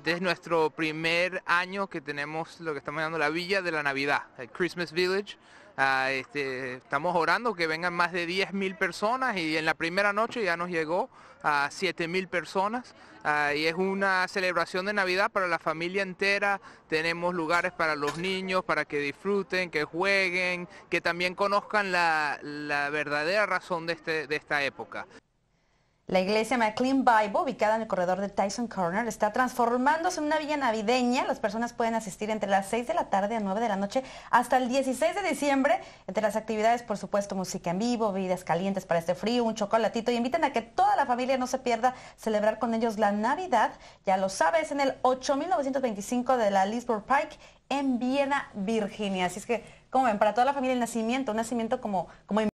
Este es nuestro primer año que tenemos lo que estamos llamando la Villa de la Navidad, el Christmas Village. Ah, este, estamos orando que vengan más de 10.000 personas y en la primera noche ya nos llegó a 7.000 personas ah, y es una celebración de Navidad para la familia entera. Tenemos lugares para los niños, para que disfruten, que jueguen, que también conozcan la, verdadera razón de este, esta época. La iglesia McLean Bible, ubicada en el corredor de Tyson Corner, está transformándose en una villa navideña. Las personas pueden asistir entre las 6 de la tarde a 9 de la noche hasta el 16 de diciembre. Entre las actividades, por supuesto, música en vivo, bebidas calientes para este frío, un chocolatito. Y invitan a que toda la familia no se pierda celebrar con ellos la Navidad. Ya lo sabes, en el 8925 de la Lisboa Pike en Viena, Virginia. Así es que, como ven, para toda la familia el nacimiento, un nacimiento como, como